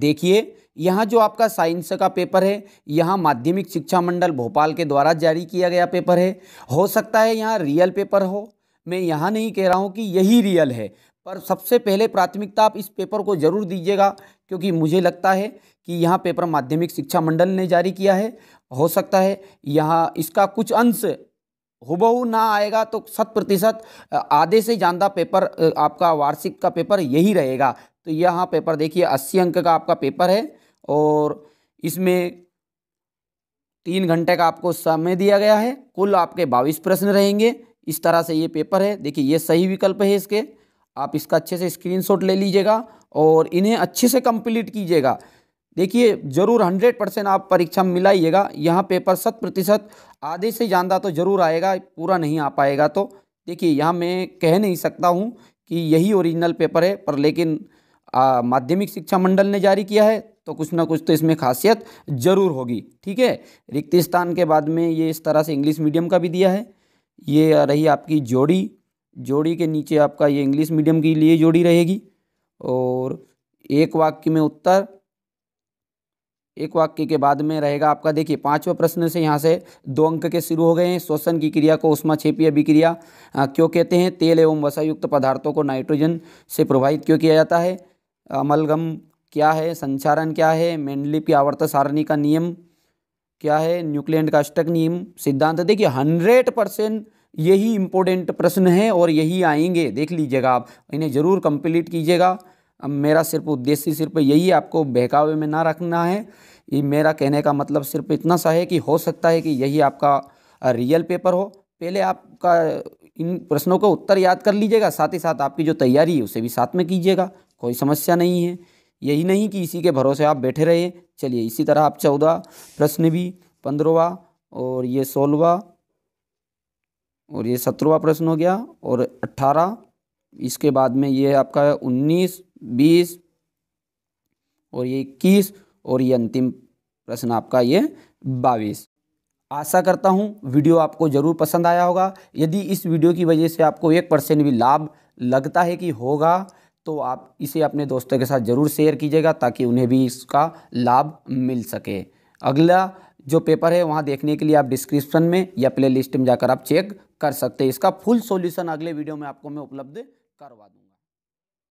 देखिए यहाँ जो आपका साइंस का पेपर है यहाँ माध्यमिक शिक्षा मंडल भोपाल के द्वारा जारी किया गया पेपर है हो सकता है यहाँ रियल पेपर हो मैं यहाँ नहीं कह रहा हूँ कि यही रियल है पर सबसे पहले प्राथमिकता आप इस पेपर को जरूर दीजिएगा क्योंकि मुझे लगता है कि यहाँ पेपर माध्यमिक शिक्षा मंडल ने जारी किया है हो सकता है यहाँ इसका कुछ अंश हुबहू ना आएगा तो शत प्रतिशत आधे से ज़्यादा पेपर आपका वार्षिक का पेपर यही रहेगा तो यहाँ पेपर देखिए अस्सी अंक का आपका पेपर है और इसमें तीन घंटे का आपको समय दिया गया है कुल आपके बाईस प्रश्न रहेंगे इस तरह से ये पेपर है देखिए ये सही विकल्प है इसके आप इसका अच्छे से स्क्रीनशॉट ले लीजिएगा और इन्हें अच्छे से कंप्लीट कीजिएगा देखिए जरूर हंड्रेड परसेंट आप परीक्षा में मिलाइएगा यहाँ पेपर शत प्रतिशत आधे से ज़्यादा तो जरूर आएगा पूरा नहीं आ पाएगा तो देखिए यहाँ मैं कह नहीं सकता हूँ कि यही ओरिजिनल पेपर है पर लेकिन माध्यमिक शिक्षा मंडल ने जारी किया है तो कुछ ना कुछ तो इसमें खासियत जरूर होगी ठीक है रिक्त स्थान के बाद में ये इस तरह से इंग्लिश मीडियम का भी दिया है ये रही आपकी जोड़ी जोड़ी के नीचे आपका ये इंग्लिश मीडियम के लिए जोड़ी रहेगी और एक वाक्य में उत्तर एक वाक्य के बाद में रहेगा आपका देखिए पांचवा प्रश्न से यहाँ से दो अंक के शुरू हो गए हैं श्वसन की क्रिया को उष्मा छेपी अभिक्रिया क्यों कहते हैं तेल एवं वसायुक्त पदार्थों को नाइट्रोजन से प्रभावित क्यों किया जाता है अमलगम क्या है संचारण क्या है मेंडलिप की आवर्त सारणी का नियम क्या है न्यूक्लियन का अष्टक नियम सिद्धांत देखिए हंड्रेड परसेंट यही इम्पोर्टेंट प्रश्न है और यही आएंगे देख लीजिएगा आप इन्हें ज़रूर कंप्लीट कीजिएगा अब मेरा सिर्फ उद्देश्य सिर्फ यही आपको बहकावे में ना रखना है ये मेरा कहने का मतलब सिर्फ इतना सा है कि हो सकता है कि यही आपका रियल पेपर हो पहले आपका इन प्रश्नों का उत्तर याद कर लीजिएगा साथ ही साथ आपकी जो तैयारी है उसे भी साथ में कीजिएगा कोई समस्या नहीं है यही नहीं कि इसी के भरोसे आप बैठे रहे चलिए इसी तरह आप चौदह प्रश्न भी पंद्रहवा और ये सोलवा और ये सत्रहवा प्रश्न हो गया और अट्ठारह इसके बाद में ये आपका उन्नीस बीस और ये इक्कीस और ये अंतिम प्रश्न आपका ये बाईस आशा करता हूँ वीडियो आपको ज़रूर पसंद आया होगा यदि इस वीडियो की वजह से आपको एक परसेंट भी लाभ लगता है कि होगा तो आप इसे अपने दोस्तों के साथ ज़रूर शेयर कीजिएगा ताकि उन्हें भी इसका लाभ मिल सके अगला जो पेपर है वहाँ देखने के लिए आप डिस्क्रिप्शन में या प्ले लिस्ट में जाकर आप चेक कर सकते हैं इसका फुल सॉल्यूशन अगले वीडियो में आपको मैं उपलब्ध करवा दूँगा